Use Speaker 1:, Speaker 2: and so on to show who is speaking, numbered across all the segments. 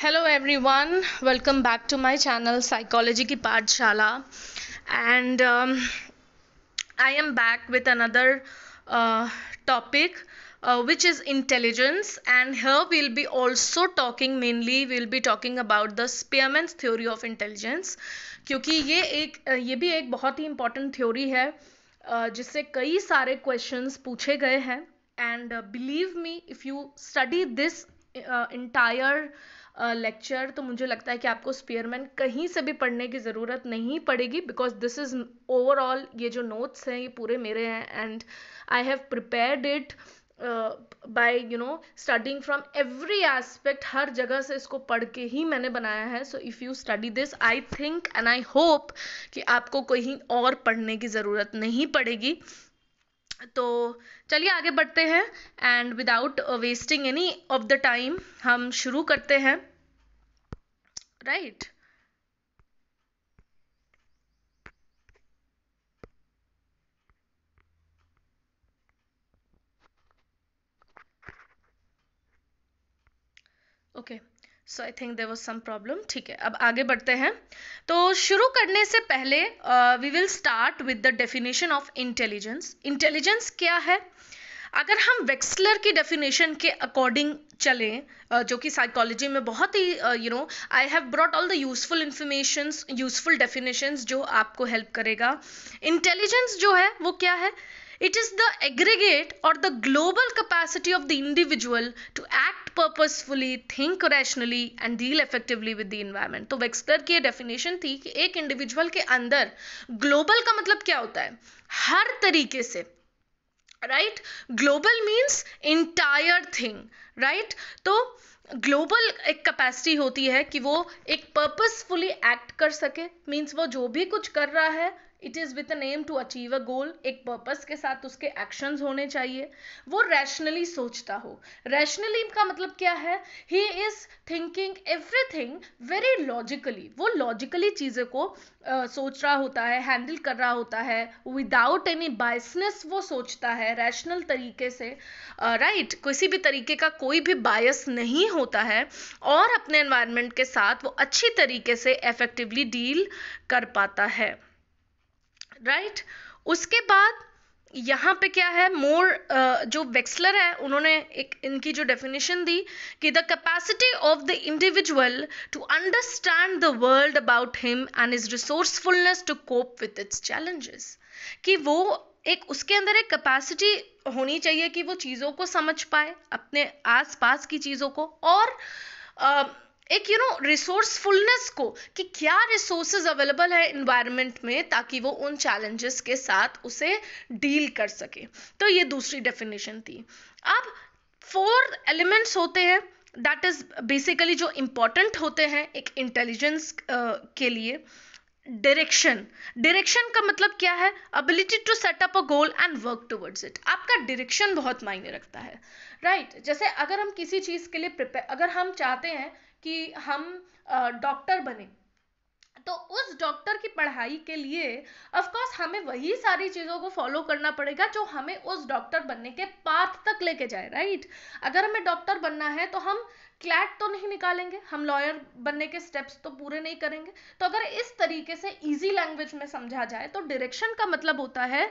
Speaker 1: Hello everyone welcome back to my channel psychology की पाठशाला and I am back with another topic which is intelligence and here will be also talking mainly will be talking about the Spearman's theory of intelligence क्योंकि ये एक ये भी एक बहुत ही important theory है जिससे कई सारे क्वेश्चंस पूछे गए हैं and believe me if you study this entire uh, lecture तो मुझे लगता है कि आपको स्पीयरमैन कहीं से भी पढ़ने की ज़रूरत नहीं पड़ेगी बिकॉज दिस इज़ ओवरऑल ये जो नोट्स हैं ये पूरे मेरे हैं and I have prepared it by you know studying from every aspect हर जगह से इसको पढ़ के ही मैंने बनाया है so if you study this I think and I hope कि आपको कहीं और पढ़ने की ज़रूरत नहीं पड़ेगी तो चलिए आगे बढ़ते हैं and without wasting any of the time हम शुरू करते हैं right okay okay so I think there was some problem ठीक है अब आगे बढ़ते हैं तो शुरू करने से पहले we will start with the definition of intelligence intelligence क्या है अगर हम वेक्सलर की डेफिनेशन के अकॉर्डिंग चलें uh, जो कि साइकोलॉजी में बहुत ही you know I have brought all the useful informations useful definitions जो आपको हेल्प करेगा इंटेलिजेंस जो है वो क्या है It is the aggregate or the global capacity of the individual to act purposefully, think rationally and deal effectively with the environment. तो वेक्सलर की ये डेफिनेशन थी कि एक इंडिविजुअल के अंदर ग्लोबल का मतलब क्या होता है हर तरीके से right global means entire thing right तो ग्लोबल एक कैपेसिटी होती है कि वो एक पर्पसफुली एक्ट कर सके मीन्स वो जो भी कुछ कर रहा है it is with an aim to achieve a goal एक पर्पस के साथ उसके एक्शंस होने चाहिए वो रैशनली सोचता हो रैशनली का मतलब क्या है he is thinking everything very logically वो लॉजिकली चीज़ों को uh, सोच रहा होता है हैंडल कर रहा होता है विदाउट एनी बायसनेस वो सोचता है रैशनल तरीके से राइट uh, right, किसी भी तरीके का कोई भी बायस नहीं होता है और अपने एनवायरमेंट के साथ वो अच्छी तरीके से इफेक्टिवली डील कर पाता है राइट उसके बाद यहाँ पे क्या है मोर uh, जो वेक्सलर है उन्होंने एक इनकी जो डेफिनेशन दी कि the capacity of the individual to understand the world about him and is resourcefulness to cope with its challenges कि वो एक उसके अंदर एक कैपेसिटी होनी चाहिए कि वो चीज़ों को समझ पाए अपने आसपास की चीज़ों को और uh, एक यू नो रिसोर्सफुलनेस को कि क्या रिसोर्सेज अवेलेबल है इन्वायरमेंट में ताकि वो उन चैलेंजेस के साथ उसे डील कर सके तो ये दूसरी डेफिनेशन थी अब फोर एलिमेंट्स होते हैं दैट इज बेसिकली जो इम्पोर्टेंट होते हैं एक इंटेलिजेंस uh, के लिए डायरेक्शन डायरेक्शन का मतलब क्या है ability to set up a goal and work towards it आपका डायरेक्शन बहुत मायने रखता है राइट right? जैसे अगर हम किसी चीज़ के लिए प्रिपेयर अगर हम चाहते हैं कि हम डॉक्टर बने तो उस डॉक्टर की पढ़ाई के लिए ऑफकोर्स हमें वही सारी चीज़ों को फॉलो करना पड़ेगा जो हमें उस डॉक्टर बनने के पाथ तक लेके जाए राइट अगर हमें डॉक्टर बनना है तो हम क्लैट तो नहीं निकालेंगे हम लॉयर बनने के स्टेप्स तो पूरे नहीं करेंगे तो अगर इस तरीके से इजी लैंग्वेज में समझा जाए तो डायरेक्शन का मतलब होता है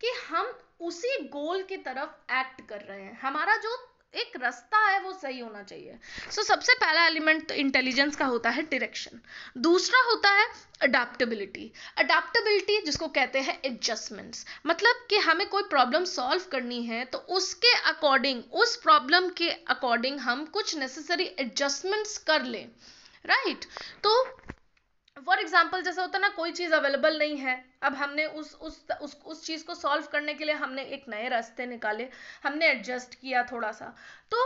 Speaker 1: कि हम उसी गोल की तरफ एक्ट कर रहे हैं हमारा जो एक रास्ता है वो सही होना चाहिए सो so, सबसे पहला एलिमेंट तो इंटेलिजेंस का होता है डायरेक्शन दूसरा होता है अडाप्टेबिलिटी अडाप्टेबिलिटी जिसको कहते हैं एडजस्टमेंट्स मतलब कि हमें कोई प्रॉब्लम सॉल्व करनी है तो उसके अकॉर्डिंग उस प्रॉब्लम के अकॉर्डिंग हम कुछ नेसेसरी एडजस्टमेंट्स कर लें राइट right? तो फॉर एग्जाम्पल जैसे होता ना कोई चीज़ अवेलेबल नहीं है अब हमने उस उस उस उस चीज़ को सॉल्व करने के लिए हमने एक नए रास्ते निकाले हमने एडजस्ट किया थोड़ा सा तो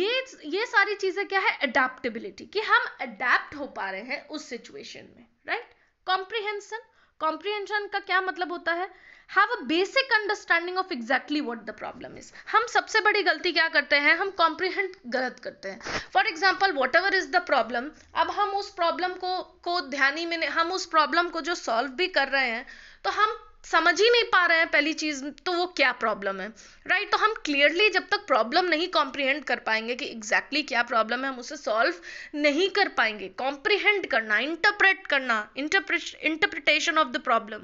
Speaker 1: ये ये सारी चीज़ें क्या है अडेप्टेबिलिटी कि हम अडेप्ट हो पा रहे हैं उस सिचुएशन में राइट कॉम्प्रिहेंशन कॉम्प्रिहेंशन का क्या मतलब होता है have a basic understanding of exactly what the problem is हम सबसे बड़ी गलती क्या करते हैं हम कॉम्प्रिहेंड गलत करते हैं for example whatever is the problem अब हम उस प्रॉब्लम को को ध्यान ही में हम उस प्रॉब्लम को जो सॉल्व भी कर रहे हैं तो हम समझ ही नहीं पा रहे हैं पहली चीज़ तो वो क्या प्रॉब्लम है राइट तो हम क्लियरली जब तक प्रॉब्लम नहीं कॉम्प्रिहेंड कर पाएंगे कि एग्जैक्टली exactly क्या प्रॉब्लम है हम उसे सॉल्व नहीं कर पाएंगे कॉम्प्रिहेंड करना इंटरप्रेट करना इंटरप्रिटेशन ऑफ द प्रॉब्लम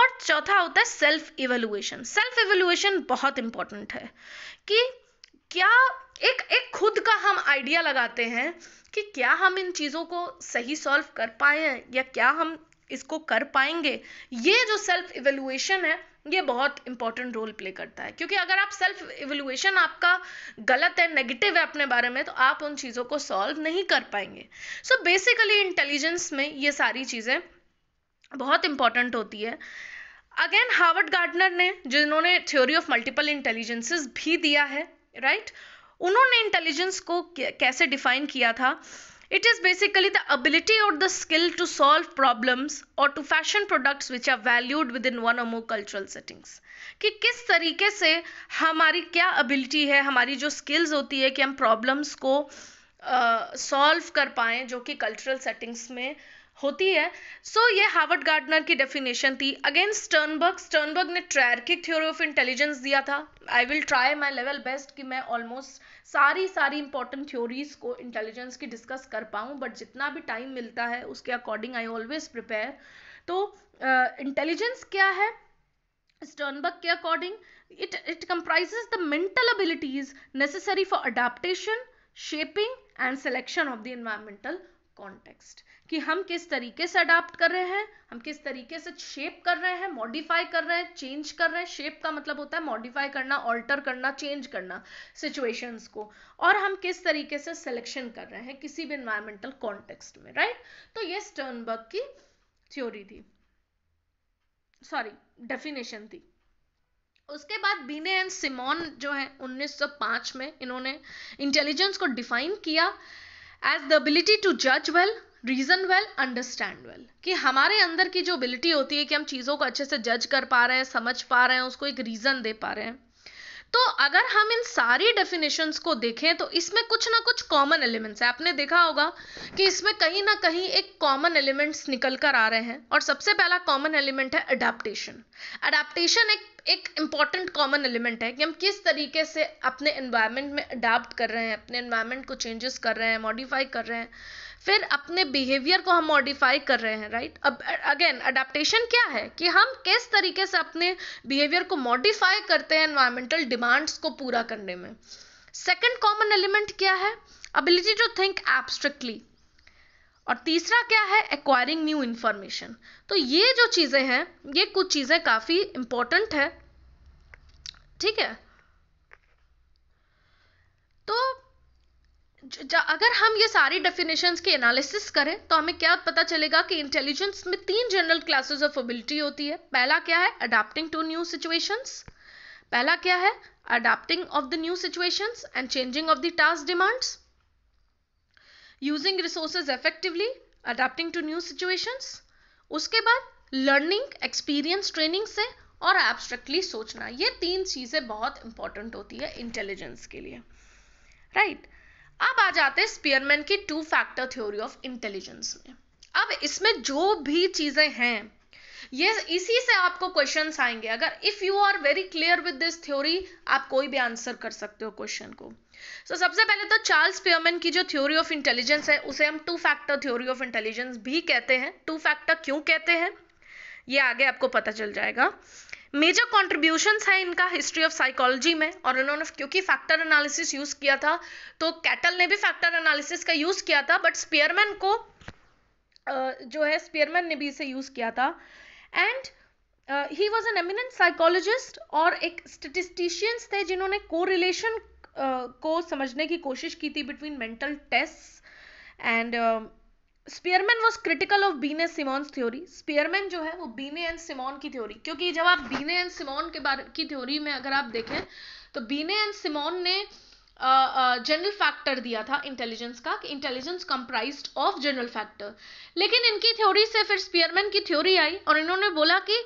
Speaker 1: और चौथा होता है सेल्फ इवेलुएशन सेल्फ इवेलुएशन बहुत इंपॉर्टेंट है कि क्या एक एक खुद का हम आइडिया लगाते हैं कि क्या हम इन चीज़ों को सही सॉल्व कर पाए हैं या क्या हम इसको कर पाएंगे ये जो सेल्फ इवेलुएशन है ये बहुत इंपॉर्टेंट रोल प्ले करता है क्योंकि अगर आप सेल्फ इवेलुएशन आपका गलत है नेगेटिव है अपने बारे में तो आप उन चीज़ों को सॉल्व नहीं कर पाएंगे सो बेसिकली इंटेलिजेंस में ये सारी चीज़ें बहुत इंपॉर्टेंट होती है अगेन हार्वर्ड गार्डनर ने जिन्होंने थ्योरी ऑफ मल्टीपल इंटेलिजेंसेस भी दिया है राइट right? उन्होंने इंटेलिजेंस को कैसे डिफाइन किया था it is basically the ability और the skill to solve problems और to fashion products which are valued within one अमो कल्चरल सेटिंग्स कि किस तरीके से हमारी क्या अबिलिटी है हमारी जो स्किल्स होती है कि हम प्रॉब्लम्स को सॉल्व uh, कर पाएँ जो कि कल्चरल सेटिंग्स में uh, होती है सो so, ये हार्वर्ड गार्डनर की डेफिनेशन थी अगेन स्टर्नबर्ग स्टर्नबर्ग ने ट्रैरकिक थ्योरी ऑफ इंटेलिजेंस दिया था I will try my level best कि मैं ऑलमोस्ट सारी सारी इंपॉर्टेंट थ्योरीज को इंटेलिजेंस की डिस्कस कर पाऊँ बट जितना भी टाइम मिलता है उसके अकॉर्डिंग आई ऑलवेज प्रिपेयर तो इंटेलिजेंस uh, क्या है स्टर्नबर्ग के according it it comprises the mental abilities necessary for adaptation shaping and selection of the environmental context कि हम किस तरीके से अडाप्ट कर रहे हैं हम किस तरीके से शेप कर रहे हैं मॉडिफाई कर रहे हैं चेंज कर रहे हैं शेप का मतलब होता है मॉडिफाई करना ऑल्टर करना चेंज करना सिचुएशंस को और हम किस तरीके से सिलेक्शन कर रहे हैं किसी भी इन्वायरमेंटल कॉन्टेक्स्ट में राइट तो ये स्टर्नबर्ग की थ्योरी थी सॉरी डेफिनेशन थी उसके बाद बीने एंड सिमोन जो है 1905 में इन्होंने इंटेलिजेंस को डिफाइन किया एज द एबिलिटी टू जज well reason well understand well कि हमारे अंदर की जो एबिलिटी होती है कि हम चीज़ों को अच्छे से जज कर पा रहे हैं समझ पा रहे हैं उसको एक रीज़न दे पा रहे हैं तो अगर हम इन सारी डेफिनेशंस को देखें तो इसमें कुछ ना कुछ कॉमन एलिमेंट्स है आपने देखा होगा कि इसमें कहीं ना कहीं एक कॉमन एलिमेंट्स निकल कर आ रहे हैं और सबसे पहला कॉमन एलिमेंट है अडेप्टेशन अडेप्टेशन एक एक इम्पॉर्टेंट कॉमन एलिमेंट है कि हम किस तरीके से अपने एनवायरमेंट में अडाप्ट कर रहे हैं अपने एनवायरमेंट को चेंजेस कर रहे हैं मॉडिफाई कर रहे हैं फिर अपने बिहेवियर को हम मॉडिफाई कर रहे हैं राइट अब अगेन अडेप्टेशन क्या है कि हम किस तरीके से अपने बिहेवियर को मॉडिफाई करते हैं एनवायरमेंटल डिमांड्स को पूरा करने में सेकेंड कॉमन एलिमेंट क्या है अबिलिटी टू थिंक एब्स्ट्रिक्टली और तीसरा क्या है एक्वायरिंग न्यू इंफॉर्मेशन तो ये जो चीज़ें हैं ये कुछ चीज़ें काफ़ी इंपॉर्टेंट है ठीक है तो अगर हम ये सारी डेफिनेशंस के एनालिसिस करें तो हमें क्या पता चलेगा कि इंटेलिजेंस में तीन जनरल क्लासेस ऑफ एबिलिटी होती है पहला क्या है अडाप्टिंग टू न्यू सिचुएशंस पहला क्या है adapting of the new situations and changing of the task demands using resources effectively adapting to new situations उसके बाद लर्निंग एक्सपीरियंस ट्रेनिंग से और एब्स्ट्रैक्टली सोचना ये तीन चीज़ें बहुत इंपॉर्टेंट होती है इंटेलिजेंस के लिए राइट right? अब आ जाते हैं स्पियरमैन की two factor theory of intelligence में अब इसमें जो भी चीजें हैं ये इसी से आपको क्वेश्चन आएंगे अगर if you are very clear with this theory आप कोई भी आंसर कर सकते हो क्वेश्चन को सो so, सबसे पहले तो चार्ल्स पियरमैन की जो थ्योरी ऑफ इंटेलिजेंस है उसे हम two factor theory of intelligence भी कहते हैं टू फैक्टर क्यों कहते हैं ये आगे आपको पता चल जाएगा मेजर कॉन्ट्रीब्यूशंस हैं इनका हिस्ट्री ऑफ साइकोलॉजी में और इन्होंने क्योंकि फैक्टर एनालिसिस यूज़ किया था तो कैटल ने भी फैक्टर एनालिसिस का यूज़ किया था बट स्पियरमैन को जो है स्पियरमैन ने भी इसे यूज़ किया था and he was an eminent psychologist और एक स्टेटिस्टिशियंस थे जिन्होंने को रिलेशन को समझने की कोशिश की थी between mental test and Spearman was critical of Binet Simon theory Spearman जो है वो बीने एंड सिमोन की थ्योरी क्योंकि जब आप बीने एंड सिमोन के बारे की थ्योरी में अगर आप देखें तो बीने एंड सिमोन ने जनरल uh, फैक्टर uh, दिया था इंटेलिजेंस का कि intelligence comprise of general factor लेकिन इनकी थ्योरी से फिर स्पियरमैन की थ्योरी आई और इन्होंने बोला कि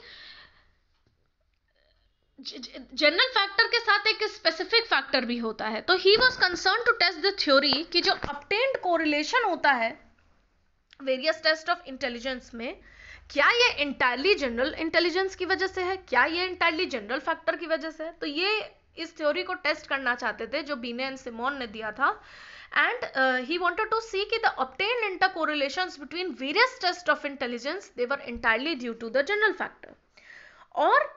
Speaker 1: जनरल फैक्टर के साथ एक स्पेसिफिक फैक्टर भी होता है तो he was concern to test the theory कि जो अपटेंड कोरिलेशन होता है वेरियस टेस्ट ऑफ इंटेलिजेंस में क्या ये इंटायरली जनरल इंटेलिजेंस की वजह से है क्या ये इंटायरली जनरल फैक्टर की वजह से है तो ये इस थ्योरी को टेस्ट करना चाहते थे जो बीने एंड सिमोन ने दिया था and uh, he wanted to see that the obtained intercorrelations between various test of intelligence they were entirely due to the general factor और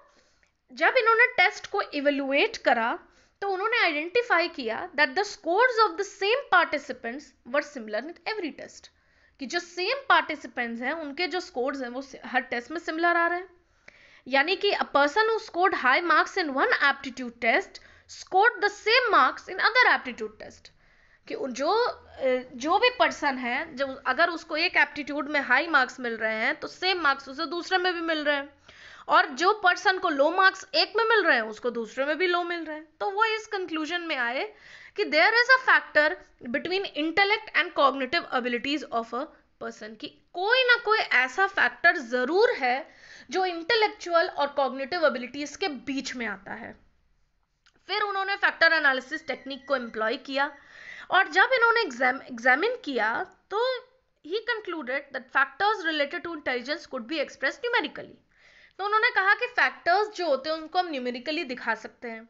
Speaker 1: जब इन्होंने टेस्ट को इवेल्युएट करा तो उन्होंने आइडेंटिफाई किया that the scores of the same participants were similar in every test कि जो सेम पार्टिसिपेंट्स हैं उनके जो स्कोर्स हैं वो हर टेस्ट में सिमिलर आ रहे हैं यानी कि a person scored high marks in one aptitude test scored the same marks in other aptitude test कि जो जो भी पर्सन है जो अगर उसको एक एप्टीट्यूड में हाई मार्क्स मिल रहे हैं तो सेम मार्क्स उसे दूसरे में भी मिल रहे हैं और जो पर्सन को लो मार्क्स एक में मिल रहे हैं उसको दूसरे में भी लो मिल रहे हैं तो वो इस कंक्लूजन में आए कि there is a factor between intellect and cognitive abilities of a person की कोई ना कोई ऐसा फैक्टर जरूर है जो इंटेलेक्चुअल और कॉग्निटिव एबिलिटीज के बीच में आता है फिर उन्होंने फैक्टर एनालिसिस टेक्निक को एम्प्लॉय किया और जब इन्होंने एग्जामिन किया तो he concluded that factors related to intelligence could be express numerically तो उन्होंने कहा कि फैक्टर्स जो होते हैं उनको हम न्यूमेरिकली दिखा सकते हैं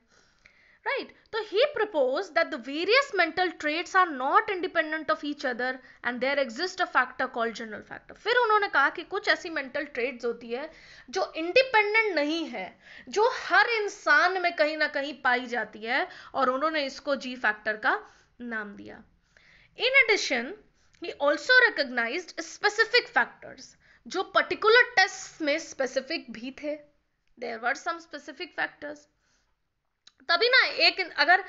Speaker 1: right? So he proposed that the various mental traits are not independent of each other and there exists a factor called general factor. fir unhone kaha ki kuch aisi mental traits hoti hai jo independent nahi hai jo har insaan mein kahin na kahin pai jati hai aur unhone isko g factor ka naam diya in addition he also recognized specific factors jo particular tests mein specific bhi the there were some specific factors तभी ना एक अगर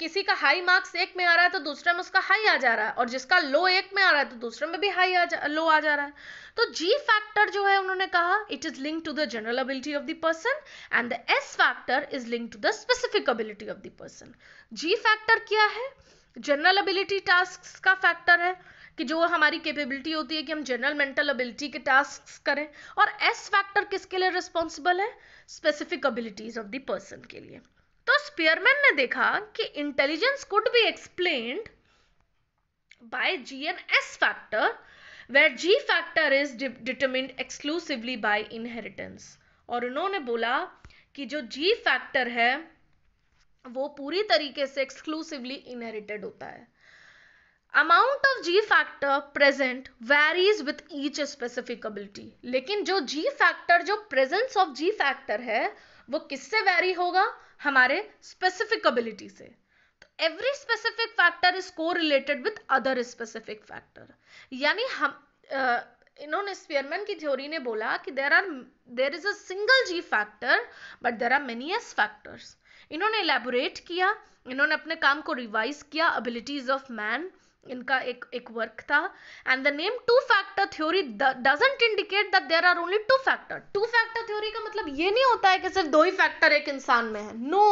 Speaker 1: किसी का high marks एक में आ रहा है तो दूसरे में उसका हाई आ जा रहा है और जिसका लो एक में आ रहा है तो दूसरे में भी हाई आ जा लो आ जा रहा है तो जी फैक्टर जो है उन्होंने कहा it is link to the general ability of the person and the S factor is link to the specific ability of the person G factor क्या है जनरल एबिलिटी टास्क का फैक्टर है कि जो हमारी कैपेबिलिटी होती है कि हम जनरल मेंटल एबिलिटी के टास्क करें और एस फैक्टर किसके लिए रिस्पॉन्सिबल है specific abilities of the person के लिए तो स्पियरमैन ने देखा कि intelligence could be explain by G and S factor where G factor is determined exclusively by inheritance और उन्होंने बोला कि जो जी फैक्टर है वो पूरी तरीके से एक्सक्लूसिवली इनहेरिटेड होता है amount of G factor present varies with each specific ability लेकिन जो जी फैक्टर जो प्रेजेंस ऑफ जी फैक्टर है वो किससे वेरी होगा हमारे स्पेसिफिक अबिलिटी से तो every specific factor is correlated with other specific factor यानी हम इन्होंने स्पियरमैन की थ्योरी ने बोला कि there are there is a single G factor but there are मेनियस फैक्टर्स इन्होंने एलेबोरेट किया इन्होंने अपने काम को रिवाइज किया अबिलिटीज ऑफ मैन इनका एक एक वर्क था and the name two factor theory doesn't indicate that there are only two factor two factor theory का मतलब ये नहीं होता है कि सिर्फ दो ही फैक्टर एक इंसान में है no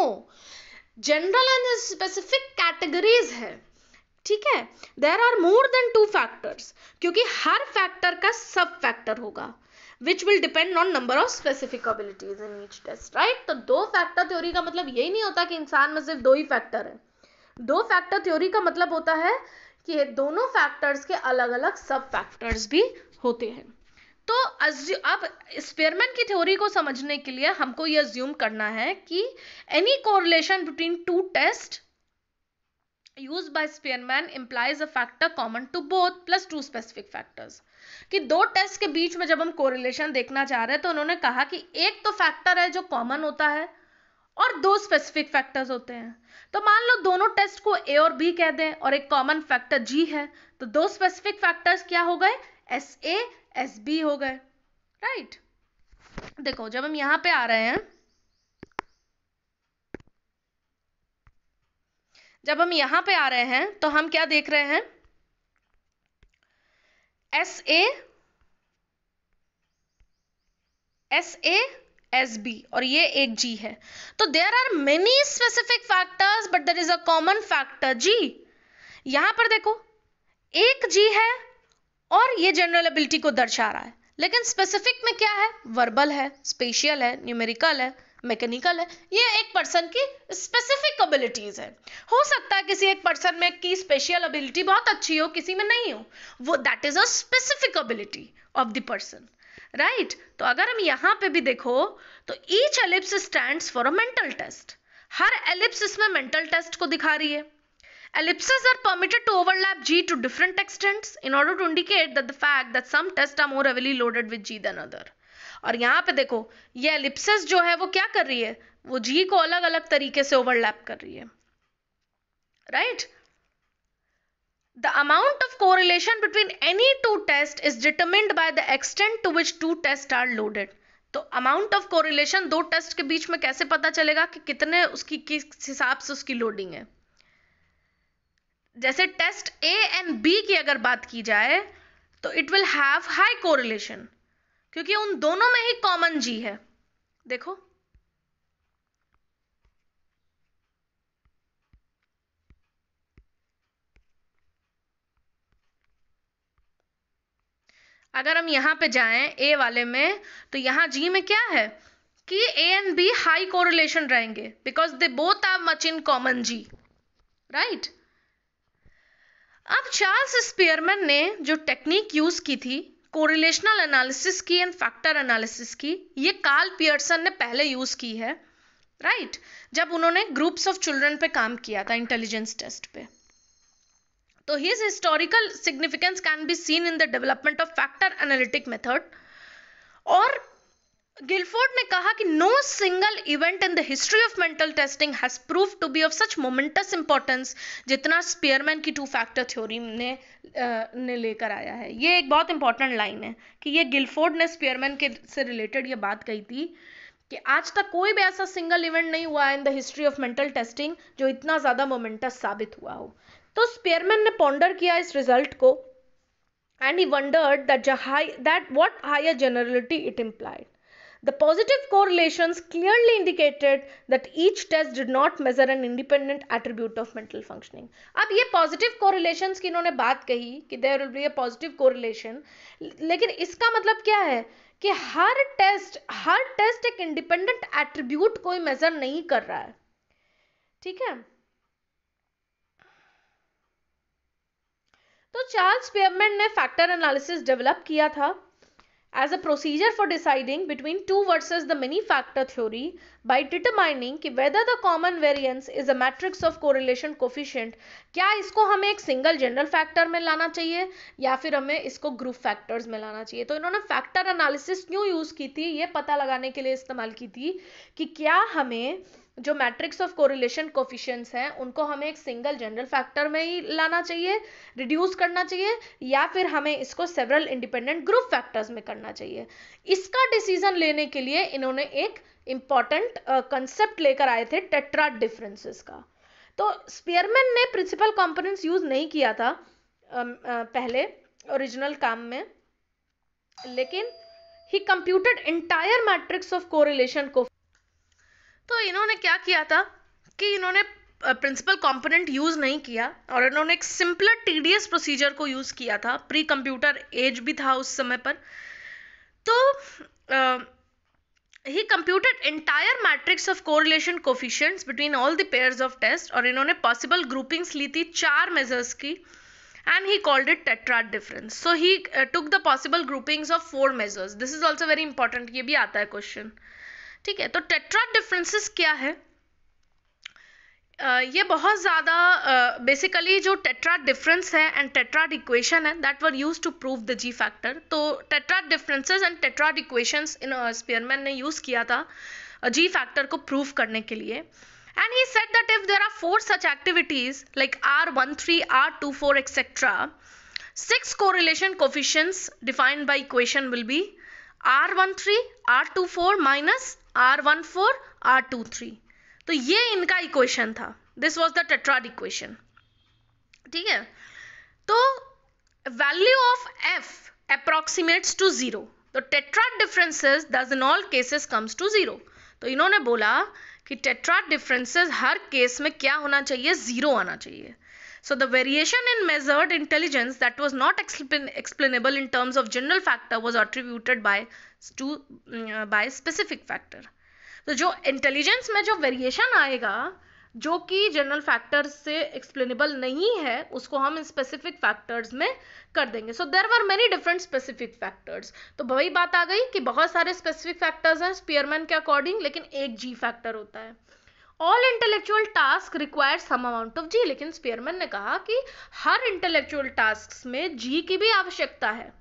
Speaker 1: general and specific categories है ठीक है there are more than two factors क्योंकि हर फैक्टर का सब फैक्टर होगा which will depend on number of specific abilities in each test right तो दो फैक्टर थ्योरी का मतलब यही नहीं होता कि इंसान में सिर्फ दो ही फैक्टर है दो फैक्टर थ्योरी का मतलब होता है कि दोनों फैक्टर्स के अलग अलग सब फैक्टर्स भी होते हैं तो अब स्पेयरमैन की थ्योरी को समझने के लिए हमको ये अज्यूम करना है कि any correlation between two test use by Spearman implies a factor common to both plus two specific factors कि दो टेस्ट के बीच में जब हम कोरिलेशन देखना चाह रहे हैं तो उन्होंने कहा कि एक तो फैक्टर है जो कॉमन होता है और दो स्पेसिफिक फैक्टर्स होते हैं तो मान लो दोनों टेस्ट को ए और बी कह दें और एक कॉमन फैक्टर जी है तो दो स्पेसिफिक फैक्टर्स क्या हो गए एस ए एस बी हो गए राइट देखो जब हम यहां पे आ रहे हैं जब हम यहां पे आ रहे हैं तो हम क्या देख रहे हैं S A S A S B और ये एक जी है तो there are many specific factors but there is a common factor G यहां पर देखो एक जी है और ये जनरल एबिलिटी को दर्शा रहा है लेकिन स्पेसिफिक में क्या है वर्बल है स्पेशियल है न्यूमेरिकल है मैकेनिकल है ये एक पर्सन की स्पेसिफिक एबिलिटीज है हो सकता है किसी एक पर्सन में की स्पेशियल एबिलिटी बहुत अच्छी हो किसी में नहीं हो वो that is a specific ability of the person right right? तो अगर हम यहां पे भी देखो तो each ellipse stand for a mental test हर एलिप्स इसमें मेंटल टेस्ट को दिखा रही है Ellipses are permitted to overlap G to different extents in order to indicate that the fact that some tests are more heavily loaded with G than other. और यहाँ पे देखो ये एलिप्सिस जो है वो क्या कर रही है वो G को अलग अलग तरीके से ओवरलैप कर रही है right right? The amount of correlation between any two test is determined by the extent to which two tests are loaded. तो अमाउंट ऑफ कोरिलेशन दो टेस्ट के बीच में कैसे पता चलेगा कि कितने उसकी किस हिसाब से उसकी लोडिंग है जैसे टेस्ट ए एंड बी की अगर बात की जाए तो it will have high correlation क्योंकि उन दोनों में ही कॉमन जी है देखो अगर हम यहाँ पे जाएं ए वाले में तो यहाँ जी में क्या है कि A and B high correlation रहेंगे because they both are much in common G right अब चार्ल्स स्पियरमैन ने जो टेक्निक यूज की थी कोरिलेशनल एनालिसिस की एंड फैक्टर एनालिसिस की ये कार्ल पियर्सन ने पहले यूज की है राइट right? जब उन्होंने ग्रुप्स ऑफ चिल्ड्रन पे काम किया था इंटेलिजेंस टेस्ट पे तो his historical significance can be seen in the development of factor analytic method और गिलफोर्ड ने कहा कि no single event in the history of mental testing has prove to be of such momentous importance जितना Spearman की two factor theory ने ने लेकर आया है ये एक बहुत इंपॉर्टेंट लाइन है कि ये गिलफोर्ड ने स्पियरमैन के से रिलेटेड ये बात कही थी कि आज तक कोई भी ऐसा सिंगल इवेंट नहीं हुआ in the history of mental testing जो इतना ज़्यादा मोमेंटस साबित हुआ हो तो स्पेयरमैन ने पॉन्डर किया इस रिजल्ट को and he wondered that that what higher generality it implied the positive correlation clearly indicated that each test did not measure an independent attribute of mental functioning अब ये पॉजिटिव को relation की इन्होंने बात कही कि there will be a positive correlation लेकिन इसका मतलब क्या है कि हर टेस्ट हर टेस्ट एक इंडिपेंडेंट एट्रीब्यूट कोई मेजर नहीं कर रहा है ठीक है तो चार्ल्स पेयरमैन ने फैक्टर एनालिसिस डेवलप किया था as a procedure for deciding between two versus the many factor theory by determining कि whether the common variance is a matrix of correlation coefficient क्या इसको हमें एक सिंगल जनरल फैक्टर में लाना चाहिए या फिर हमें इसको ग्रुप फैक्टर्स में लाना चाहिए तो इन्होंने फैक्टर एनालिसिस क्यों यूज़ की थी ये पता लगाने के लिए इस्तेमाल की थी कि क्या हमें जो मैट्रिक्स ऑफ कोरिलेशन कोफिशियंस हैं उनको हमें एक सिंगल जनरल फैक्टर में ही लाना चाहिए रिड्यूस करना चाहिए या फिर हमें इसको सेवरल इंडिपेंडेंट ग्रुप फैक्टर्स में करना चाहिए इसका डिसीजन लेने के लिए इन्होंने एक इम्पॉर्टेंट कंसेप्ट uh, लेकर आए थे टेट्रा डिफरेंसेस का तो स्पियरमैन ने प्रिंसिपल कॉम्पोनेंट्स यूज नहीं किया था पहले ओरिजिनल काम में लेकिन he computed entire matrix of correlation को तो इन्होंने क्या किया था कि इन्होंने प्रिंसिपल कंपोनेंट यूज़ नहीं किया और इन्होंने एक सिंपलर टीडीएस प्रोसीजर को यूज़ किया था प्री कंप्यूटर एज भी था उस समय पर तो he computed entire matrix of correlation coefficients between all the pairs of test और इन्होंने पॉसिबल ग्रुपिंग्स ली थी चार मेजर्स की and he called it tetrad difference so he took the possible groupings of four measures this is also very important ये भी आता है क्वेश्चन ठीक है तो टेट्रा डिफरेंसेस क्या है ये बहुत ज़्यादा बेसिकली जो टेट्रा डिफरेंस है एंड टेट्राड इक्वेशन है that were use to prove the G factor तो tetra differences and tetrad equation इन स्पियरमैन ने यूज़ किया था जी फैक्टर को प्रूव करने के लिए and he said that if there are four such activities like r one three r two four etcetera six correlation coefficients defined by equation will be r one three r two four minus r one four r two three तो ये इनका equation था this was the tetrad equation ठीक है तो value of F approximates to zero तो tetrad differences thus in all cases comes to zero तो इन्होंने बोला कि टेट्राड डिफरेंसेस हर केस में क्या होना चाहिए जीरो आना चाहिए so the variation in measured intelligence that was not explainable in terms of general factor was attributed by to by specific factor तो जो इंटेलिजेंस में जो वेरिएशन आएगा जो कि जनरल फैक्टर्स से एक्सप्लेनेबल नहीं है उसको हम इन स्पेसिफिक फैक्टर्स में कर देंगे so there are many different specific factors तो वही बात आ गई कि बहुत सारे स्पेसिफिक फैक्टर्स हैं स्पीयरमैन के अकॉर्डिंग लेकिन एक जी फैक्टर होता है all intellectual task require some amount of G लेकिन स्पीयरमैन ने कहा कि हर इंटेलेक्चुअल टास्क में जी की भी आवश्यकता है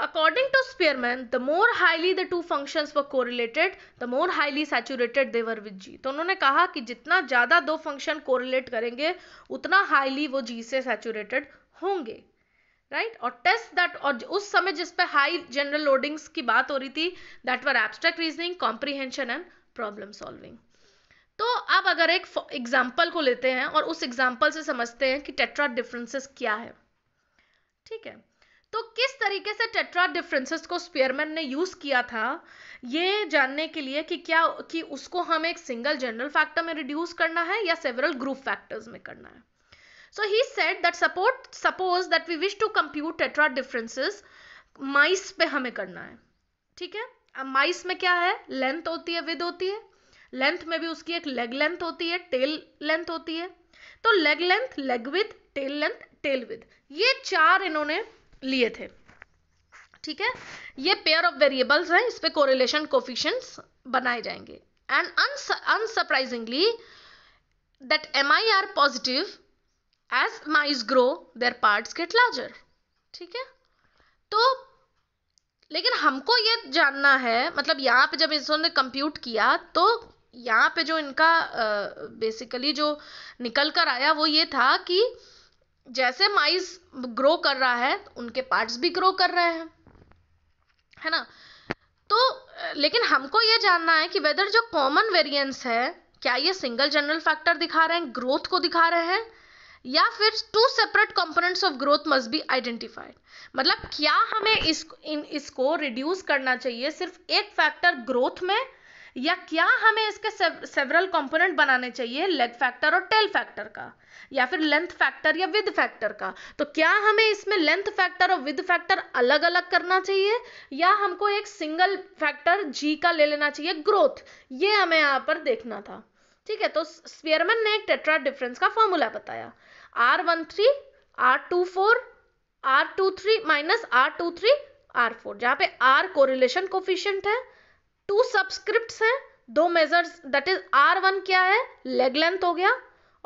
Speaker 1: अकॉर्डिंग तो to Spearman, the more highly the two function were correlated, the the more highly they देवर विद जी तो उन्होंने कहा कि जितना ज़्यादा दो फंक्शन कोरिलेट करेंगे उतना हाईली वो जी से saturated होंगे राइट right? और टेस्ट दैट और उस समय जिस पे हाई जनरल लोडिंग्स की बात हो रही थी that were abstract reasoning comprehension and problem solving तो अब अगर एक एग्जाम्पल को लेते हैं और उस एग्जाम्पल से समझते हैं कि टेट्रा डिफरेंसेस क्या है ठीक है तो किस तरीके से टेट्रा डिफरेंसेस को स्पेयरमैन ने यूज़ किया था ये जानने के लिए कि क्या कि उसको हम एक सिंगल जनरल फैक्टर में रिड्यूस करना है या सेवरल ग्रुप फैक्टर्स में करना है so he said that support suppose that we wish to compute tetra differences mice पे हमें करना है ठीक है अब माइस में क्या है लेंथ होती है विद होती है लेंथ में भी उसकी एक लेग लेंथ होती है टेल लेंथ होती है तो leg length leg with tail length tail with ये चार इन्होंने लिए थे ठीक है ये पेयर ऑफ वेरिएबल्स हैं इस पे कोरिलेशन कोफिशंट्स बनाए जाएंगे and unsurprisingly that M I R positive as mice grow their parts get larger ठीक है तो लेकिन हमको ये जानना है मतलब यहाँ पे जब इन्होंने कंप्यूट किया तो यहाँ पे जो इनका बेसिकली uh, जो निकल कर आया वो ये था कि uh, जैसे माइस ग्रो कर रहा है तो उनके पार्ट्स भी ग्रो कर रहे हैं है ना तो लेकिन हमको ये जानना है कि वेदर जो कॉमन वेरिएंस है क्या ये सिंगल जनरल फैक्टर दिखा रहे हैं ग्रोथ को दिखा रहे हैं या फिर two separate components of growth must be identified मतलब क्या हमें इस इन इसको रिड्यूस करना चाहिए सिर्फ एक फैक्टर ग्रोथ में या क्या हमें इसके सेवरल कंपोनेंट बनाने चाहिए लेग फैक्टर और टेल फैक्टर का या फिर लेंथ फैक्टर या विद फैक्टर का तो क्या हमें इसमें लेंथ फैक्टर और विद फैक्टर अलग अलग करना चाहिए या हमको एक सिंगल फैक्टर जी का ले लेना चाहिए ग्रोथ ये हमें यहाँ पर देखना था ठीक है तो स्पेयरमैन ने एक टेट्रा डिफरेंस का फॉर्मूला बताया r one three r two four r two three minus r two three r four जहाँ पे आर कोरिलेशन कोफिशियंट है टू सबस्क्रिप्ट हैं दो measures that is r one क्या है लेग लेंथ हो गया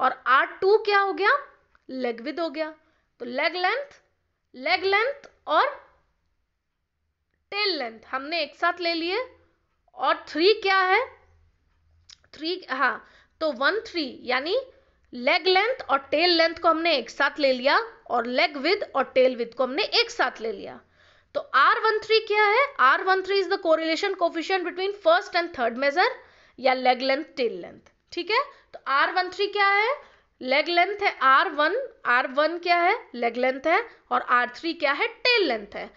Speaker 1: और आर टू क्या हो गया लेग विद हो गया तो लेग लेंथ लेग लेंथ और टेल लेंथ हमने एक साथ ले लिए और थ्री क्या है थ्री हाँ तो वन थ्री यानी लेग लेंथ और टेल लेंथ को हमने एक साथ ले लिया और लेग विद और टेल विद को हमने एक साथ ले लिया तो आर वन थ्री क्या है r one three is the correlation coefficient between first and third measure या लेग लेंथ टेल लेंथ ठीक है तो आर वन थ्री क्या है लेग लेंथ है आर वन आर वन क्या है लेग लेंथ है और आर थ्री क्या है टेल लेंथ है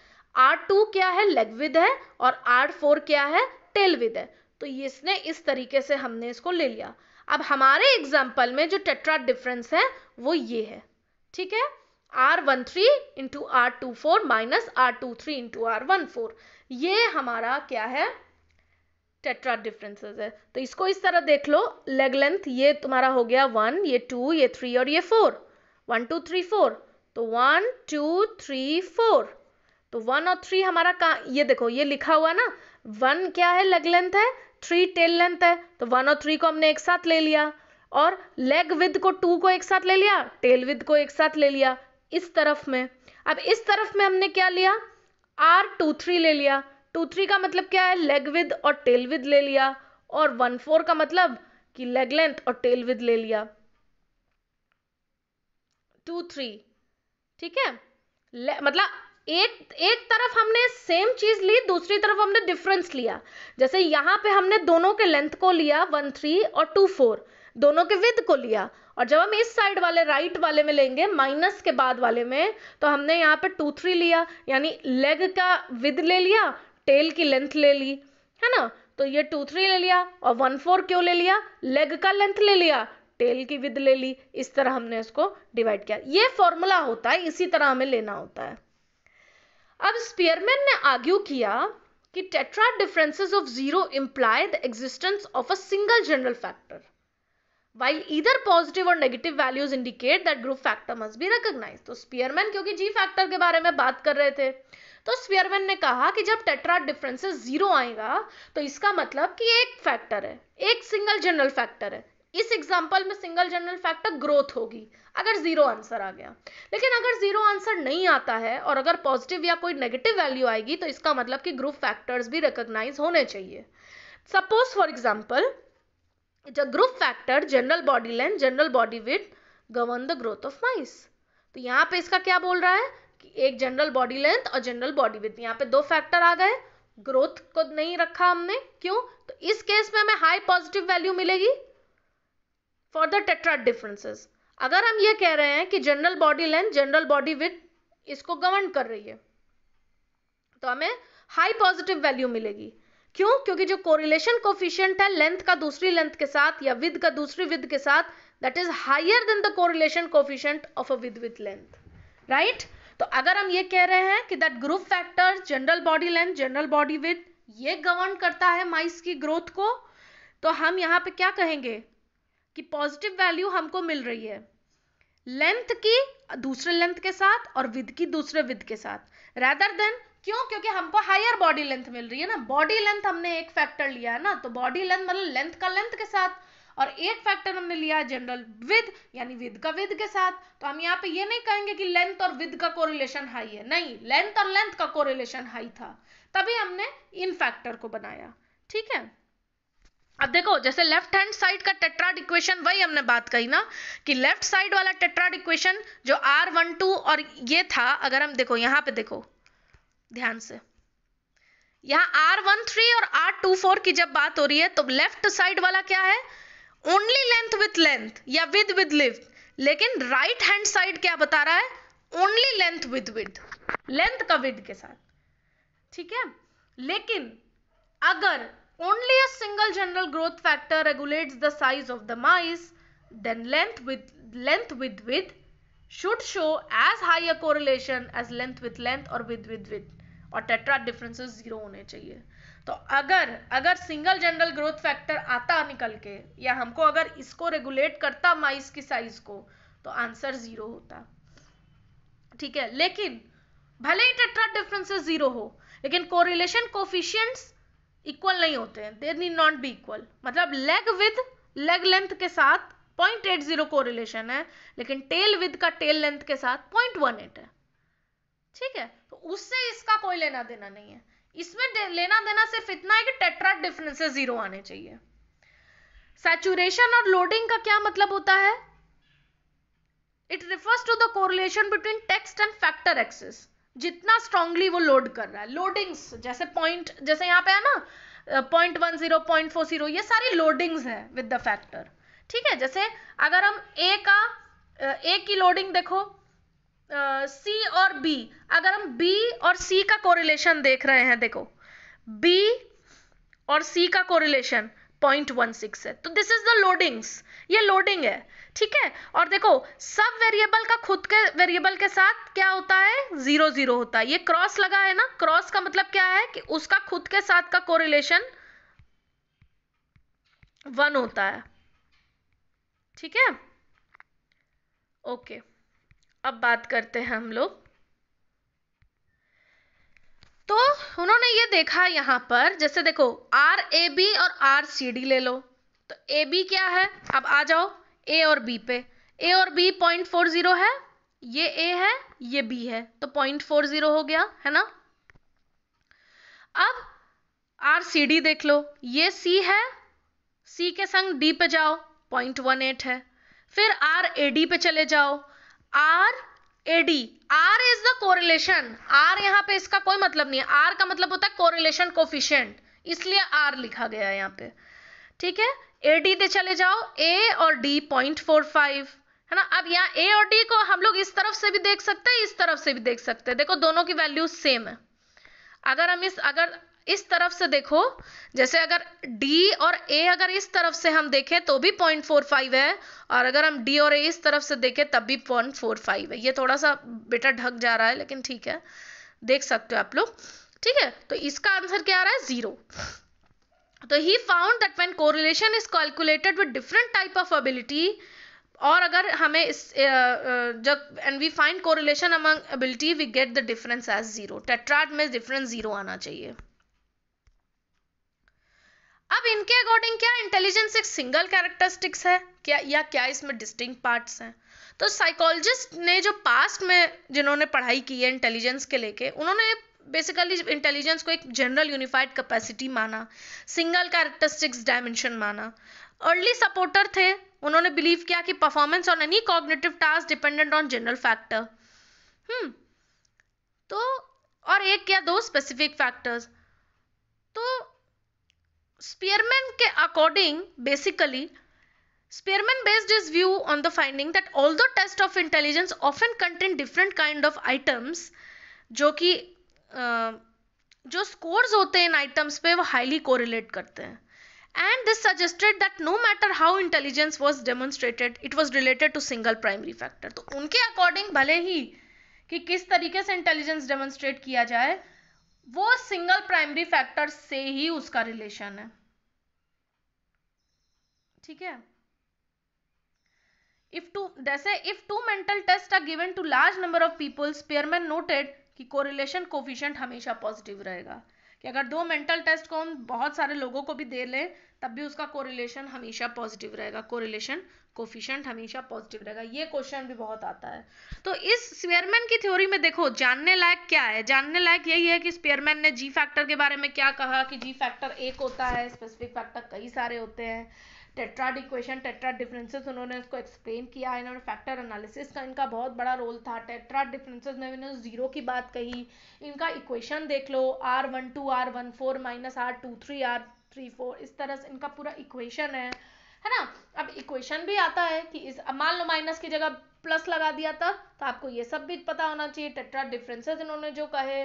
Speaker 1: आर टू क्या है लेग विद है और आर फोर क्या है टेल विद है तो इसने इस तरीके से हमने इसको ले लिया अब हमारे एग्जाम्पल में जो टेट्रा डिफरेंस है वो ये है ठीक है three into r two four minus r two three into r one four ये हमारा क्या है टेट्रा डिफरेंसेस है तो इसको इस तरह देख लो लेग लेंथ ये तुम्हारा हो गया वन ये टू ये थ्री और ये four one two three four तो वन टू थ्री फोर तो वन और थ्री हमारा कहा ये देखो ये लिखा हुआ ना वन क्या है लेग लेंथ है थ्री टेल लेंथ है तो वन और थ्री को हमने एक साथ ले लिया और लेग विद को टू को एक साथ ले लिया टेल विद को एक साथ ले लिया इस तरफ में अब इस तरफ में हमने क्या लिया आर टू थ्री ले लिया टू थ्री का मतलब क्या है लेग विद और टेल विद ले लिया और वन फोर का मतलब कि लेग लेंथ और टेल विद ले लिया टू थ्री ठीक है मतलब एक एक तरफ हमने सेम चीज ली दूसरी तरफ हमने डिफरेंस लिया जैसे यहां पे हमने दोनों के लेंथ को लिया वन थ्री और टू फोर दोनों के विद को लिया और जब हम इस साइड वाले राइट वाले में लेंगे माइनस के बाद वाले में तो हमने यहाँ पे टू थ्री लिया यानी लेग का विद ले लिया टेल की लेंथ ले ली है ना तो ये टू थ्री ले लिया और वन फोर क्यों ले लिया लेग का लेंथ ले लिया टेल की विद ले ली इस तरह हमने इसको डिवाइड किया ये फॉर्मूला होता है इसी तरह हमें लेना होता है अब स्पियरमैन ने आर्ग्यू किया कि tetrad differences of zero imply the existence of a single general factor while either positive or negative values indicate that group factor must be recognized तो स्पीयरमैन क्योंकि जी फैक्टर के बारे में बात कर रहे थे तो स्पीयरमैन ने कहा कि जब टेट्राड डिफरेंसेस जीरो आएगा तो इसका मतलब कि एक फैक्टर है एक सिंगल जनरल फैक्टर है इस एग्जाम्पल में सिंगल जनरल फैक्टर ग्रोथ होगी अगर जीरो आंसर आ गया लेकिन अगर जीरो आंसर नहीं आता है और अगर पॉजिटिव या कोई नेगेटिव वैल्यू आएगी तो इसका मतलब कि ग्रुप फैक्टर्स भी रिकग्नाइज होने चाहिए suppose for example it a group factor general body length general body width govern the growth of mice तो यहाँ पे इसका क्या बोल रहा है कि एक जनरल बॉडी लेंथ और जनरल बॉडी विथ यहाँ पे दो फैक्टर आ गए ग्रोथ को नहीं रखा हमने क्यों तो इस केस में हमें हाई पॉजिटिव वैल्यू मिलेगी फॉर द टेट्रा डिफरेंसेस अगर हम ये कह रहे हैं कि general body length general body width इसको गवर्न कर रही है तो हमें हाई पॉजिटिव वैल्यू मिलेगी क्यों क्योंकि जो कोरिलेशन कोफिशियंट है लेंथ का दूसरी लेंथ के साथ या विद का दूसरी विद के साथ that is higher than the correlation coefficient of a width with length right तो अगर हम ये कह रहे हैं कि that group factor general body length general body width ये गवर्न करता है माइस की ग्रोथ को तो हम यहां पे क्या कहेंगे कि पॉजिटिव वैल्यू हमको मिल रही है लेंथ की दूसरे लेंथ के साथ और विद की दूसरे विद के साथ रैदर देन क्यों क्योंकि हमको हायर बॉडी लेंथ मिल रही है ना बॉडी लेंथ हमने एक फैक्टर लिया है ना तो बॉडी लेंथ मतलब लेंथ का लेंथ के साथ और एक फैक्टर हमने लिया जनरल विद यानी विद का विद के साथ तो हम यहाँ पे ये नहीं कहेंगे कि लेंथ और विद का कोरिलेशन हाई है नहीं लेंथ और लेंथ का कोरिलेशन हाई था तभी हमने इन फैक्टर को बनाया ठीक है अब देखो जैसे लेफ्ट हैंड साइड का टेट्राड इक्वेशन वही हमने बात कही ना कि लेफ्ट साइड वाला टेट्राड इक्वेशन जो आर वन टू और ये था अगर हम देखो यहाँ पे देखो ध्यान से यहां आर वन थ्री और आर टू फोर की जब बात हो रही है तो लेफ्ट साइड वाला क्या है ओनली लेंथ विथ लेंथ या विद विद लिफ्ट लेकिन राइट हैंड साइड क्या बता रहा है only length width with length का विद के साथ ठीक है लेकिन अगर only a single general growth factor regulate the size of the mice then length with length width with should show as high a correlation as length with length और width with width और tetrad differences zero होने चाहिए तो अगर अगर single general growth factor आता निकल के या हमको अगर इसको रेगुलेट करता माइस की साइज को तो आंसर जीरो होता ठीक है लेकिन भले ही टेट्रा डिफरेंसेस जीरो हो लेकिन कोरिलेशन कोफिशियंट्स इक्वल नहीं होते हैं they need not be equal मतलब लेग विद लेग लेंथ के साथ पॉइंट एट जीरो कोरिलेशन है लेकिन टेल विद का टेल लेंथ के साथ पॉइंट वन एट है ठीक है तो उससे इसका कोई लेना देना नहीं है इसमें लेना देना सिर्फ इतना है कि टेट्रा डिफरेंसेस जीरो आने चाहिए सैचुरेशन और लोडिंग का क्या मतलब होता है it refers to the correlation between tests and factor axes जितना स्ट्रांगली वो लोड कर रहा है लोडिंग्स जैसे पॉइंट जैसे यहाँ पे है ना point one zero point four zero ये सारी लोडिंग्स है विद द फैक्टर ठीक है जैसे अगर हम ए का ए की लोडिंग देखो सी uh, और बी अगर हम बी और सी का कोरिलेशन देख रहे हैं देखो बी और सी का कोरिलेशन पॉइंट वन सिक्स है तो दिस इज द लोडिंग्स ये लोडिंग है ठीक है और देखो सब वेरिएबल का खुद के वेरिएबल के साथ क्या होता है जीरो जीरो होता है ये क्रॉस लगा है ना क्रॉस का मतलब क्या है कि उसका खुद के साथ का कोरिलेशन वन होता है ठीक है ओके okay. अब बात करते हैं हम लोग तो उन्होंने ये देखा यहां पर जैसे देखो आर ए बी और आर सी डी ले लो तो ए बी क्या है अब आ जाओ ए और बी पे ए और बी पॉइंट फोर जीरो है ये ए है ये बी है तो पॉइंट फोर जीरो हो गया है ना अब आर सी डी देख लो ये सी है सी के संग डी पे जाओ पॉइंट वन एट है फिर आर ए डी पे चले जाओ r AD r is the correlation r यहां पे इसका कोई मतलब नहीं है आर का मतलब होता है कोरिलेशन कोफिशियंट इसलिए आर लिखा गया है यहां पे ठीक है ए डी दे चले जाओ ए और डी पॉइंट फोर फाइव है ना अब यहाँ ए और डी को हम लोग इस तरफ से भी देख सकते हैं इस तरफ से भी देख सकते हैं देखो दोनों की वैल्यू सेम है अगर हम इस अगर इस तरफ से देखो जैसे अगर D और A अगर इस तरफ से हम देखें तो भी 0.45 है और अगर हम D और A इस तरफ से देखें तब भी 0.45 है ये थोड़ा सा बेटा ढक जा रहा है लेकिन ठीक है देख सकते हो आप लोग ठीक है तो इसका आंसर क्या आ रहा है जीरो तो he found that when correlation is calculated with different type of ability और अगर हमें इस जब and we find correlation among ability we get the difference as zero tetrad में डिफरेंस जीरो आना चाहिए अब इनके अकॉर्डिंग क्या इंटेलिजेंस एक सिंगल कैरेक्टरिस्टिक्स है क्या या क्या इसमें डिस्टिंग पार्ट्स हैं तो साइकोलॉजिस्ट ने जो पास्ट में जिन्होंने पढ़ाई की है इंटेलिजेंस के लेके उन्होंने बेसिकली इंटेलिजेंस को एक जनरल यूनिफाइड कैपेसिटी माना सिंगल कैरेक्टरिस्टिक्स डायमेंशन माना अर्ली सपोर्टर थे उन्होंने बिलीव किया कि performance on any cognitive task dependent on general factor hmm तो और एक या दो स्पेसिफिक फैक्टर्स तो स्पियरमैन के according basically Spearman based is view on the finding that all the test of intelligence of often content different kind of items जो कि जो स्कोर्स होते हैं इन आइटम्स पे वो हाईली कोरिलेट करते हैं and this suggested that no matter how intelligence was demonstrated it was related to single primary factor तो उनके अकॉर्डिंग भले ही कि किस तरीके से इंटेलिजेंस डेमोन्स्ट्रेट किया जाए वो सिंगल प्राइमरी फैक्टर से ही उसका रिलेशन है ठीक है इफ टू जैसे if two mental test are given to large number of people Spearman noted कि कोरिलेशन कोफिशियंट हमेशा पॉजिटिव रहेगा कि अगर दो मेंटल टेस्ट को हम बहुत सारे लोगों को भी दे लें तब भी उसका कोरिलेशन हमेशा पॉजिटिव रहेगा कोरिलेशन कोफिशेंट हमेशा पॉजिटिव रहेगा ये क्वेश्चन भी बहुत आता है तो इस स्पेयरमैन की थ्योरी में देखो जानने लायक क्या है जानने लायक यही है कि स्पेयरमैन ने जी फैक्टर के बारे में क्या कहा कि जी फैक्टर एक होता है स्पेसिफिक फैक्टर कई सारे होते हैं टेट्राड इक्वेशन टेट्राड डिफरेंसेस उन्होंने उसको एक्सप्लेन किया इन्होंने फैक्टर एनालिसिस का इनका बहुत बड़ा रोल था टेट्राड डिफरेंसेस में इन्होंने जीरो की बात कही इनका इक्वेशन देख लो r one two r one four minus r two three r three four इस तरह से इनका पूरा इक्वेशन है है ना अब इक्वेशन भी आता है कि इस मान लो माइनस की जगह प्लस लगा दिया था तो आपको ये सब भी पता होना चाहिए टेट्राड डिफरेंसेस इन्होंने जो कहे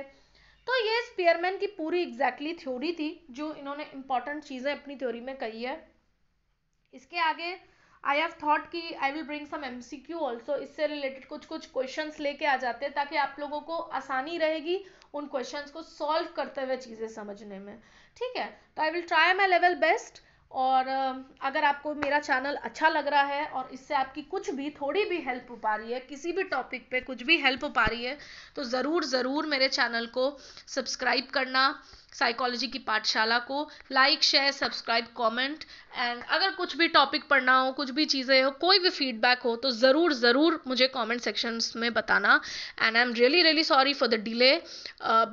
Speaker 1: तो ये स्पीयरमैन की पूरी एग्जैक्टली exactly थ्योरी थी जो इन्होंने इंपॉर्टेंट चीज़ें अपनी थ्योरी में कही है इसके आगे आई हैव थॉट कि I will bring some M C Q also इससे रिलेटेड कुछ कुछ क्वेश्चन लेके आ जाते हैं ताकि आप लोगों को आसानी रहेगी उन क्वेश्चन को सॉल्व करते हुए चीज़ें समझने में ठीक है तो I will try my level best और अगर आपको मेरा चैनल अच्छा लग रहा है और इससे आपकी कुछ भी थोड़ी भी हेल्प हो पा रही है किसी भी टॉपिक पे कुछ भी हेल्प हो पा रही है तो ज़रूर ज़रूर मेरे चैनल को सब्सक्राइब करना साइकोलॉजी की पाठशाला को like share subscribe comment and अगर कुछ भी टॉपिक पढ़ना हो कुछ भी चीज़ें हो कोई भी फीडबैक हो तो ज़रूर ज़रूर मुझे कमेंट सेक्शंस में बताना and I am really really sorry for the delay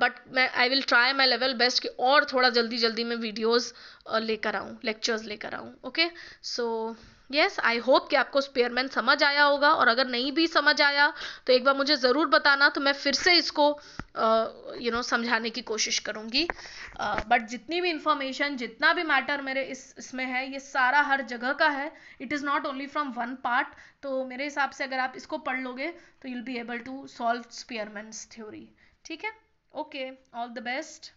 Speaker 1: but मैं I will try my level best कि और थोड़ा जल्दी जल्दी मैं वीडियोज़ uh, लेकर आऊँ लेक्चर्स लेकर आऊँ okay so yes I hope कि आपको स्पेयरमैन समझ आया होगा और अगर नहीं भी समझ आया तो एक बार मुझे ज़रूर बताना तो मैं फिर से इसको यू नो समझाने की कोशिश करूँगी बट जितनी भी इंफॉर्मेशन जितना भी मैटर मेरे इस इसमें है ये सारा हर जगह का है it is not only from one part तो मेरे हिसाब से अगर आप इसको पढ़ लोगे तो you'll be able to solve Spearman theory ठीक है ओके ऑल द बेस्ट